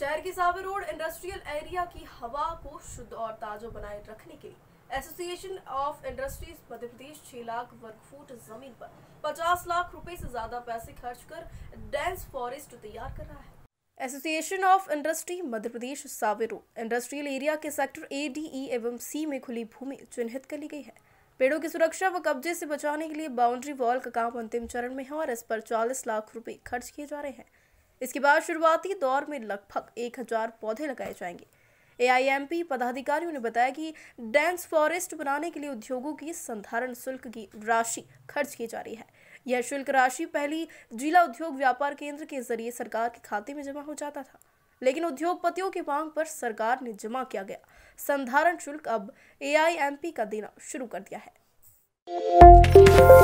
शहर के सावर road industrial area की हवा को शुद्ध और ताजा बनाए रखने के लिए association of industries Madhya Pradesh छह लाख वर्ग फुट जमीन पर 50 लाख रुपए से ज्यादा पैसे खर्च कर डेंस फॉरेस्ट तैयार कर रहा है association of industry Madhya Pradesh सावेरो इंडस्ट्रियल एरिया के सेक्टर ए डी ई एवं सी में खुली भूमि चिन्हित कर ली गई है पेड़ों की सुरक्षा व कब्जे से बचाने के लिए बाउंड्री वॉल का काम अंतिम चरण में है और इस पर 40 लाख रुपए खर्च किए जा रहे हैं इसके बाद शुरुआती दौर में लगभग एक हजार पौधे लगाए जाएंगे एआईएमपी पदाधिकारियों ने बताया कि डेंस फॉरेस्ट बनाने के लिए उद्योगों की संधारण शुल्क की राशि खर्च की जा रही है यह शुल्क राशि पहली जिला उद्योग व्यापार केंद्र के जरिए सरकार के खाते में जमा हो जाता था लेकिन उद्योगपतियों की मांग पर सरकार ने जमा किया गया संधारण शुल्क अब एआईएमपी का देना शुरू कर दिया है